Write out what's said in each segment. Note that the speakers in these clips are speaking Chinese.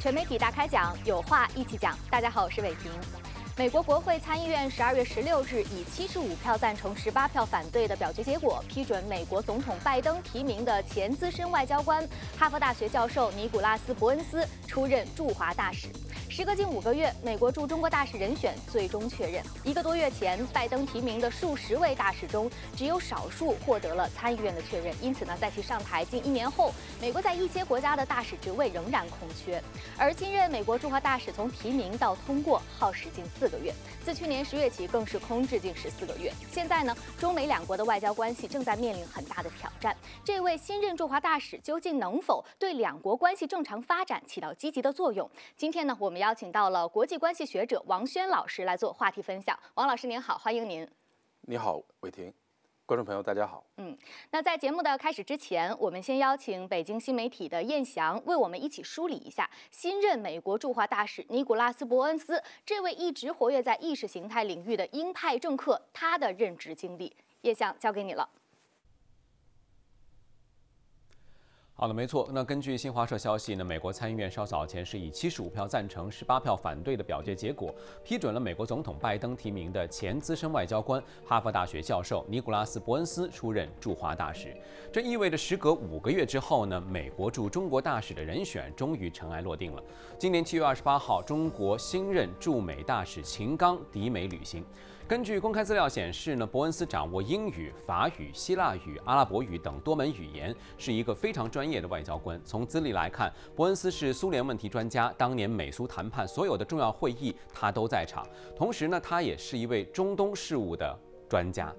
全媒体大开讲，有话一起讲。大家好，我是伟平。美国国会参议院十二月十六日以七十五票赞成、十八票反对的表决结果，批准美国总统拜登提名的前资深外交官、哈佛大学教授尼古拉斯·伯恩斯出任驻华大使。时隔近五个月，美国驻中国大使人选最终确认。一个多月前，拜登提名的数十位大使中，只有少数获得了参议院的确认。因此呢，在其上台近一年后，美国在一些国家的大使职位仍然空缺。而新任美国驻华大使从提名到通过耗时近四个月，自去年十月起更是空置近十四个月。现在呢，中美两国的外交关系正在面临很大的挑战。这位新任驻华大使究竟能否对两国关系正常发展起到积极的作用？今天呢，我们要。邀请到了国际关系学者王轩老师来做话题分享。王老师您好，欢迎您。你好，伟霆，观众朋友大家好。嗯，那在节目的开始之前，我们先邀请北京新媒体的燕翔为我们一起梳理一下新任美国驻华大使尼古拉斯·伯恩斯，这位一直活跃在意识形态领域的鹰派政客他的任职经历。燕翔交给你了。好的，没错。那根据新华社消息呢，美国参议院稍早前是以七十五票赞成、十八票反对的表决结果，批准了美国总统拜登提名的前资深外交官、哈佛大学教授尼古拉斯·伯恩斯出任驻华大使。这意味着时隔五个月之后呢，美国驻中国大使的人选终于尘埃落定了。今年七月二十八号，中国新任驻美大使秦刚抵美履行。根据公开资料显示，呢伯恩斯掌握英语、法语、希腊语、阿拉伯语等多门语言，是一个非常专业的外交官。从资历来看，伯恩斯是苏联问题专家，当年美苏谈判所有的重要会议他都在场。同时呢，他也是一位中东事务的专家。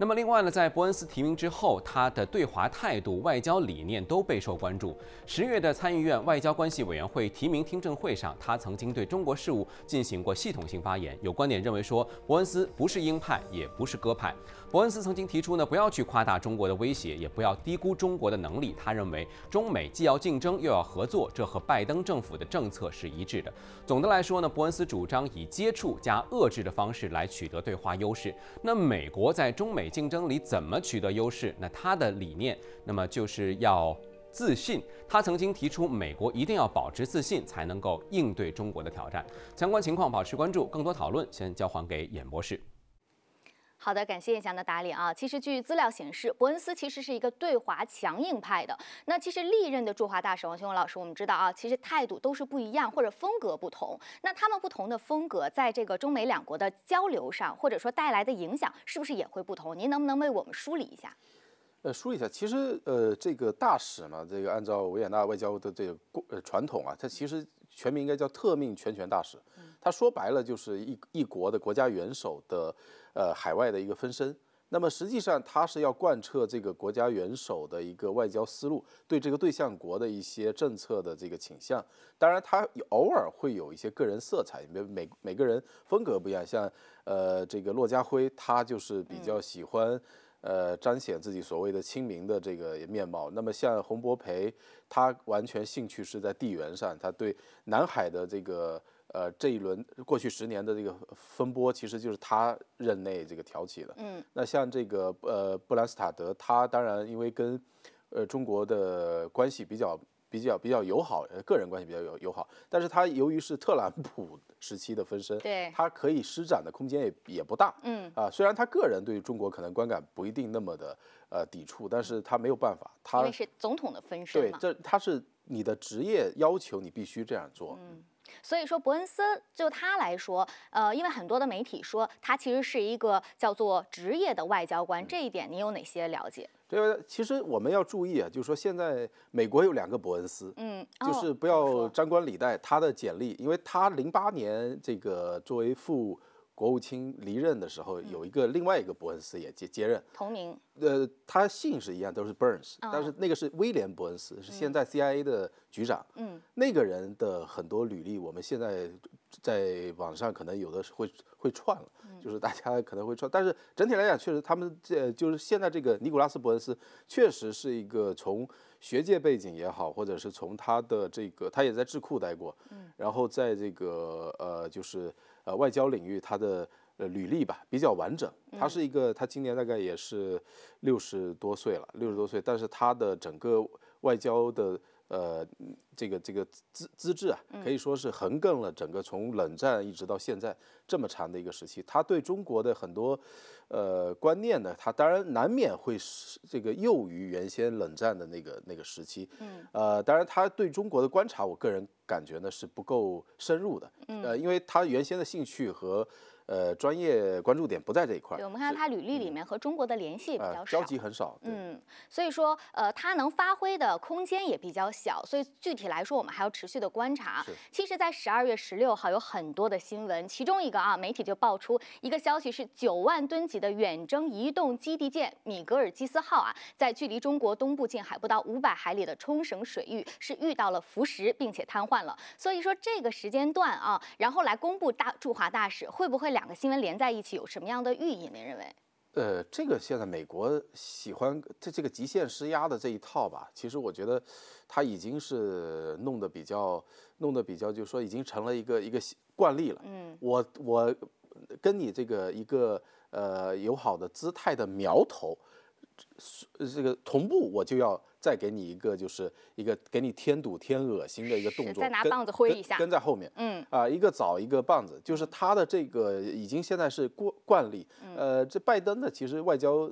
那么另外呢，在伯恩斯提名之后，他的对华态度、外交理念都备受关注。十月的参议院外交关系委员会提名听证会上，他曾经对中国事务进行过系统性发言。有观点认为说，伯恩斯不是鹰派，也不是鸽派。伯恩斯曾经提出呢，不要去夸大中国的威胁，也不要低估中国的能力。他认为中美既要竞争又要合作，这和拜登政府的政策是一致的。总的来说呢，伯恩斯主张以接触加遏制的方式来取得对话优势。那美国在中美竞争里怎么取得优势？那他的理念那么就是要自信。他曾经提出，美国一定要保持自信，才能够应对中国的挑战。相关情况保持关注，更多讨论先交还给演播室。好的，感谢叶翔的打脸啊！其实据资料显示，伯恩斯其实是一个对华强硬派的。那其实历任的驻华大使王兴文老师，我们知道啊，其实态度都是不一样，或者风格不同。那他们不同的风格，在这个中美两国的交流上，或者说带来的影响，是不是也会不同？您能不能为我们梳理一下？呃，梳理一下，其实呃，这个大使嘛，这个按照维也纳外交的这个呃传统啊，他其实全名应该叫特命全权大使。他说白了就是一一国的国家元首的，呃，海外的一个分身。那么实际上他是要贯彻这个国家元首的一个外交思路，对这个对象国的一些政策的这个倾向。当然，他偶尔会有一些个人色彩，因为每每个人风格不一样。像呃，这个骆家辉，他就是比较喜欢，呃，彰显自己所谓的亲民的这个面貌。那么像洪博培，他完全兴趣是在地缘上，他对南海的这个。呃，这一轮过去十年的这个风波，其实就是他任内这个挑起的。嗯，那像这个呃布兰斯塔德，他当然因为跟呃中国的关系比较比较比较友好，个人关系比较友友好，但是他由于是特朗普时期的分身，对他可以施展的空间也也不大。嗯，啊，虽然他个人对中国可能观感不一定那么的呃抵触，但是他没有办法，他因为是总统的分身对，这他是你的职业要求，你必须这样做。嗯。所以说，伯恩斯就他来说，呃，因为很多的媒体说他其实是一个叫做职业的外交官，这一点你有哪些了解？这个其实我们要注意啊，就是说现在美国有两个伯恩斯，嗯，就是不要张冠李戴他的简历，因为他零八年这个作为副。国务卿离任的时候，有一个另外一个伯恩斯也接接任，同名，呃，他姓是一样，都是 Burns，但是那个是威廉·伯恩斯，是现在 CIA 的局长。嗯，那个人的很多履历，我们现在在网上可能有的会会串了，就是大家可能会串，但是整体来讲，确实他们这就是现在这个尼古拉斯·伯恩斯确实是一个从学界背景也好，或者是从他的这个他也在智库待过，然后在这个呃就是。呃，外交领域他的呃履历吧比较完整，他是一个，他今年大概也是六十多岁了，六十多岁，但是他的整个外交的。呃，这个这个资资质啊，可以说是横亘了整个从冷战一直到现在这么长的一个时期。他对中国的很多呃观念呢，他当然难免会是这个囿于原先冷战的那个那个时期。嗯，呃，当然他对中国的观察，我个人感觉呢是不够深入的。嗯，呃，因为他原先的兴趣和。呃，专业关注点不在这一块。我们看他履历里面和中国的联系比较少，交集很少。嗯，所以说呃，他能发挥的空间也比较小。所以具体来说，我们还要持续的观察。其实，在十二月十六号有很多的新闻，其中一个啊，媒体就爆出一个消息是九万吨级的远征移动基地舰“米格尔基斯号”啊，在距离中国东部近海不到五百海里的冲绳水域是遇到了浮石，并且瘫痪了。所以说这个时间段啊，然后来公布大驻华大使会不会两。两个新闻连在一起有什么样的寓意？您认为？呃，这个现在美国喜欢这这个极限施压的这一套吧，其实我觉得他已经是弄得比较弄得比较，就是说已经成了一个一个惯例了。嗯，我我跟你这个一个呃友好的姿态的苗头。这个同步，我就要再给你一个，就是一个给你添堵添恶心的一个动作，再拿棒子挥一下，跟在后面，嗯，啊，一个枣一个棒子，就是他的这个已经现在是惯惯例。呃，这拜登呢，其实外交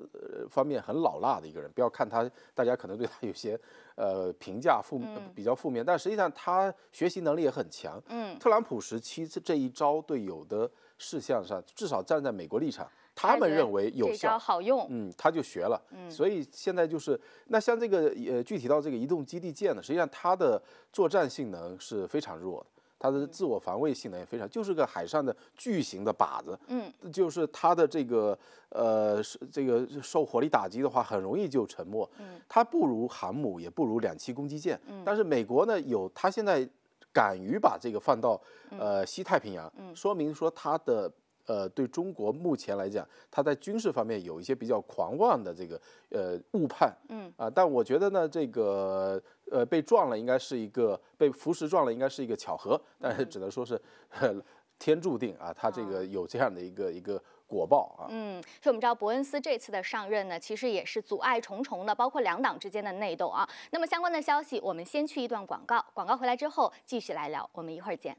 方面很老辣的一个人，不要看他，大家可能对他有些呃评价负比较负面，但实际上他学习能力也很强。嗯，特朗普时期这这一招对有的事项上，至少站在美国立场。他们认为有效，好用，嗯，他就学了，嗯，所以现在就是，那像这个呃，具体到这个移动基地舰呢，实际上它的作战性能是非常弱的，它的自我防卫性能也非常，就是个海上的巨型的靶子，嗯，就是它的这个呃，这个受火力打击的话，很容易就沉没，嗯，它不如航母，也不如两栖攻击舰，嗯，但是美国呢，有它现在敢于把这个放到呃西太平洋，嗯，说明说它的。呃，对中国目前来讲，他在军事方面有一些比较狂妄的这个呃误判，嗯啊，但我觉得呢，这个呃被撞了应该是一个被浮石撞了应该是一个巧合，但是只能说是 天注定啊，他这个有这样的一个一个果报啊。嗯，所以我们知道伯恩斯这次的上任呢，其实也是阻碍重重的，包括两党之间的内斗啊。那么相关的消息，我们先去一段广告，广告回来之后继续来聊，我们一会儿见。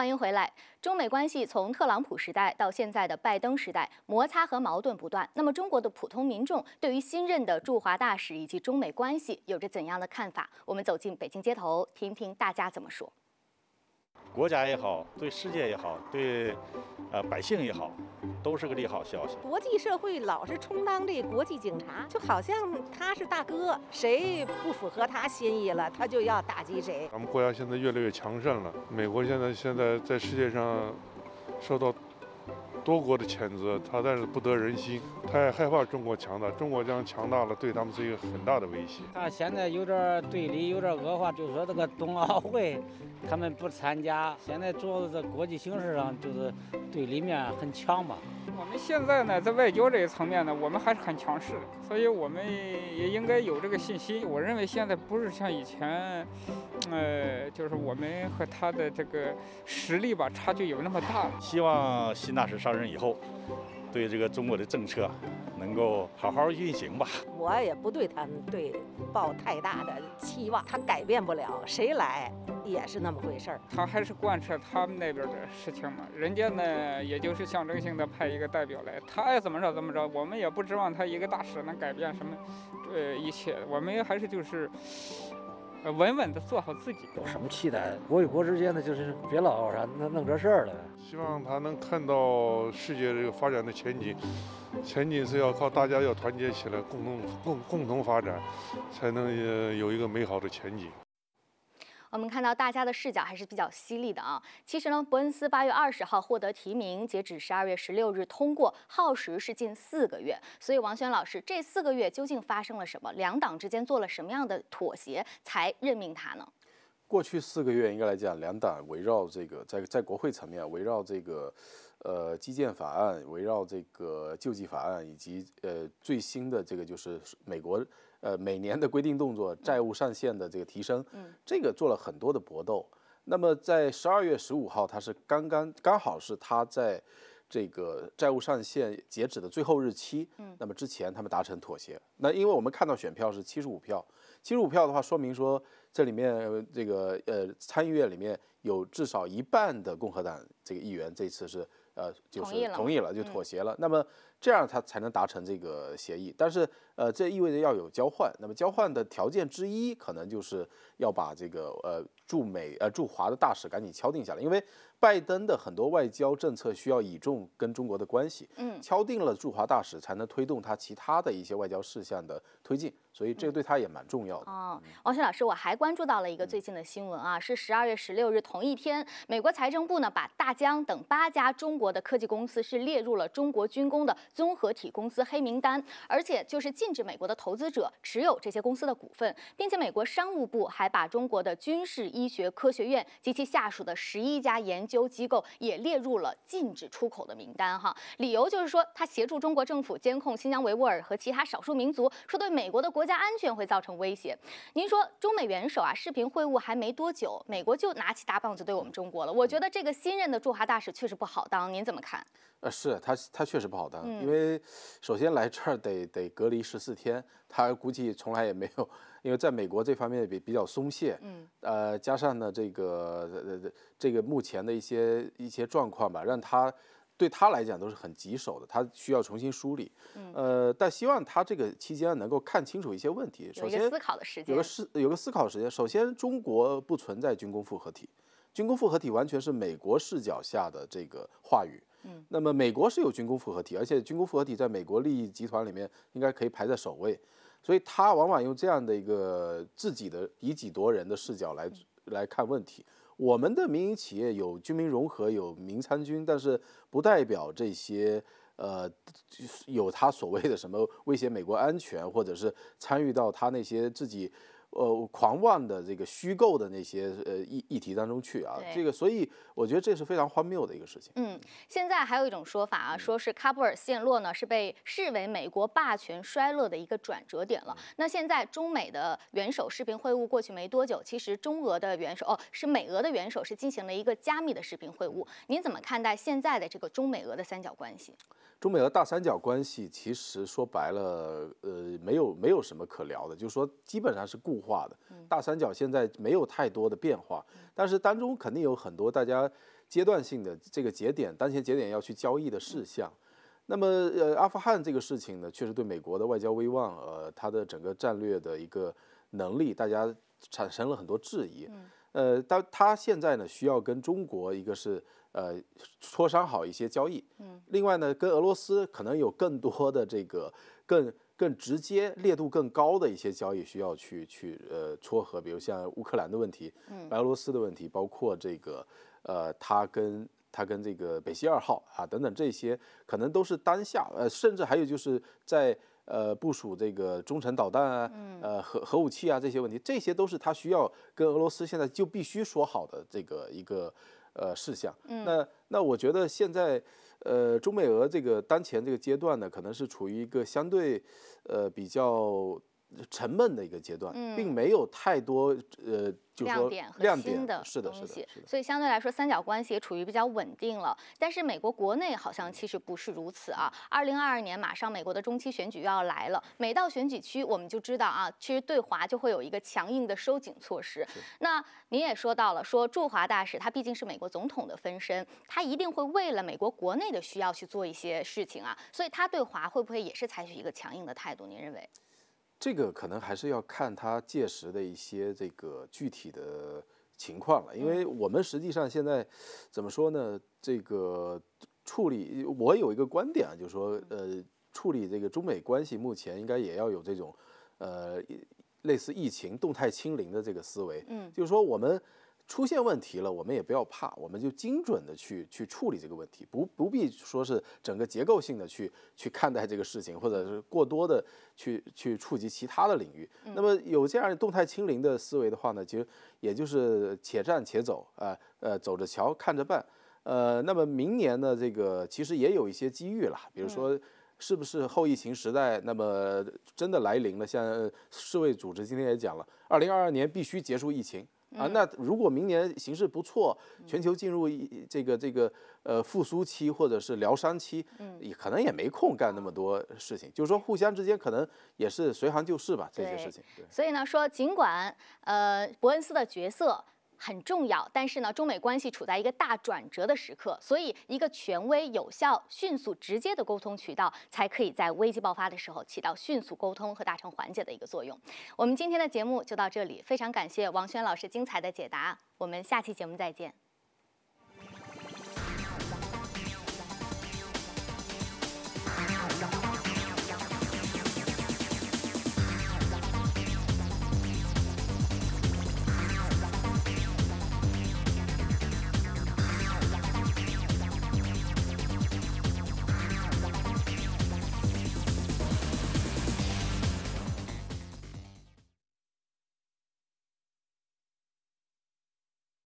欢迎回来。中美关系从特朗普时代到现在的拜登时代，摩擦和矛盾不断。那么，中国的普通民众对于新任的驻华大使以及中美关系有着怎样的看法？我们走进北京街头，听听大家怎么说。国家也好，对世界也好，对，呃，百姓也好，都是个利好消息。国际社会老是充当这国际警察，就好像他是大哥，谁不符合他心意了，他就要打击谁。咱们国家现在越来越强盛了，美国现在现在在世界上受到。多国的谴责，他但是不得人心，他也害怕中国强大，中国将强大了，对他们是一个很大的威胁。他现在有点对立，有点恶化，就是说这个冬奥会，他们不参加。现在主要是在国际形势上，就是对立面很强嘛。我们现在呢，在外交这一层面呢，我们还是很强势的，所以我们也应该有这个信心。我认为现在不是像以前，呃，就是我们和他的这个实力吧，差距有那么大了。希望新大使上任以后，对这个中国的政策能够好好运行吧。我也不对他们对抱太大的期望，他改变不了，谁来？也是那么回事儿，他还是贯彻他们那边的事情嘛。人家呢，也就是象征性的派一个代表来，他爱怎么着怎么着，我们也不指望他一个大使能改变什么，呃，一切。我们还是就是，呃，稳稳的做好自己。有什么期待？国与国之间呢，就是别老啥弄这事儿了。希望他能看到世界这个发展的前景，前景是要靠大家要团结起来，共同共共同发展，才能有一个美好的前景。我们看到大家的视角还是比较犀利的啊。其实呢，伯恩斯八月二十号获得提名，截止十二月十六日通过，耗时是近四个月。所以王轩老师，这四个月究竟发生了什么？两党之间做了什么样的妥协才任命他呢？过去四个月应该来讲，两党围绕这个，在在国会层面围绕这个。呃，基建法案围绕这个救济法案，以及呃最新的这个就是美国呃每年的规定动作，债务上限的这个提升，嗯，这个做了很多的搏斗。那么在十二月十五号，它是刚刚刚好是它在这个债务上限截止的最后日期，嗯，那么之前他们达成妥协。那因为我们看到选票是七十五票，七十五票的话说明说这里面这个呃参议院里面有至少一半的共和党这个议员这次是。呃，就是同意了，就妥协了。那么。这样他才能达成这个协议，但是呃，这意味着要有交换。那么交换的条件之一，可能就是要把这个呃驻美呃驻华的大使赶紧敲定下来，因为拜登的很多外交政策需要倚重跟中国的关系。嗯，敲定了驻华大使，才能推动他其他的一些外交事项的推进。所以这个对他也蛮重要的。哦，王雪老师，我还关注到了一个最近的新闻啊，是十二月十六日同一天，美国财政部呢把大疆等八家中国的科技公司是列入了中国军工的。综合体公司黑名单，而且就是禁止美国的投资者持有这些公司的股份，并且美国商务部还把中国的军事医学科学院及其下属的十一家研究机构也列入了禁止出口的名单哈，理由就是说他协助中国政府监控新疆维吾尔和其他少数民族，说对美国的国家安全会造成威胁。您说中美元首啊视频会晤还没多久，美国就拿起大棒子对我们中国了，我觉得这个新任的驻华大使确实不好当，您怎么看？呃，是他，他确实不好当，因为首先来这儿得得隔离十四天，他估计从来也没有，因为在美国这方面比比较松懈，嗯，呃，加上呢这个这个目前的一些一些状况吧，让他对他来讲都是很棘手的，他需要重新梳理，呃，但希望他这个期间能够看清楚一些问题，首先思考的时间，有个思有个思考时间，首先中国不存在军工复合体，军工复合体完全是美国视角下的这个话语。那么美国是有军工复合体，而且军工复合体在美国利益集团里面应该可以排在首位，所以他往往用这样的一个自己的以己夺人的视角来来看问题。我们的民营企业有军民融合，有民参军，但是不代表这些呃有他所谓的什么威胁美国安全，或者是参与到他那些自己。呃，狂妄的这个虚构的那些呃议议题当中去啊，这个所以我觉得这是非常荒谬的一个事情。嗯，现在还有一种说法啊，说是喀布尔陷落呢是被视为美国霸权衰落的一个转折点了。那现在中美的元首视频会晤过去没多久，其实中俄的元首哦，是美俄的元首是进行了一个加密的视频会晤。您怎么看待现在的这个中美俄的三角关系？中美俄大三角关系其实说白了，呃，没有没有什么可聊的，就是说基本上是固。化的，大三角现在没有太多的变化，但是当中肯定有很多大家阶段性的这个节点、当前节点要去交易的事项。那么，呃，阿富汗这个事情呢，确实对美国的外交威望、呃，它的整个战略的一个能力，大家产生了很多质疑。呃，当它现在呢，需要跟中国一个是呃磋商好一些交易。嗯。另外呢，跟俄罗斯可能有更多的这个更。更直接、烈度更高的一些交易需要去去呃撮合，比如像乌克兰的问题、白俄罗斯的问题，包括这个呃他跟他跟这个北溪二号啊等等这些，可能都是当下呃，甚至还有就是在呃部署这个中程导弹啊、呃核核武器啊这些问题，这些都是他需要跟俄罗斯现在就必须说好的这个一个。呃，事项，那那我觉得现在，呃，中美俄这个当前这个阶段呢，可能是处于一个相对，呃，比较。沉闷的一个阶段，并没有太多呃，亮点和新的是的，是的，是的。所以相对来说，三角关系也处于比较稳定了。但是美国国内好像其实不是如此啊。二零二二年马上美国的中期选举又要来了，每到选举区，我们就知道啊，其实对华就会有一个强硬的收紧措施。那您也说到了，说驻华大使他毕竟是美国总统的分身，他一定会为了美国国内的需要去做一些事情啊。所以他对华会不会也是采取一个强硬的态度？您认为？这个可能还是要看他届时的一些这个具体的情况了，因为我们实际上现在怎么说呢？这个处理，我有一个观点啊，就是说，呃，处理这个中美关系，目前应该也要有这种，呃，类似疫情动态清零的这个思维。嗯，就是说我们。出现问题了，我们也不要怕，我们就精准的去去处理这个问题，不不必说是整个结构性的去去看待这个事情，或者是过多的去去触及其他的领域。那么有这样动态清零的思维的话呢，其实也就是且战且走啊，呃，走着瞧，看着办。呃，那么明年呢，这个其实也有一些机遇了，比如说是不是后疫情时代那么真的来临了？像世卫组织今天也讲了，二零二二年必须结束疫情。啊，那如果明年形势不错，全球进入一这个这个呃复苏期或者是疗伤期，嗯，可能也没空干那么多事情，就是说互相之间可能也是随行就市吧，这些事情。所以呢，说尽管呃伯恩斯的角色。很重要，但是呢，中美关系处在一个大转折的时刻，所以一个权威、有效、迅速、直接的沟通渠道，才可以在危机爆发的时候起到迅速沟通和达成缓解的一个作用。我们今天的节目就到这里，非常感谢王轩老师精彩的解答，我们下期节目再见。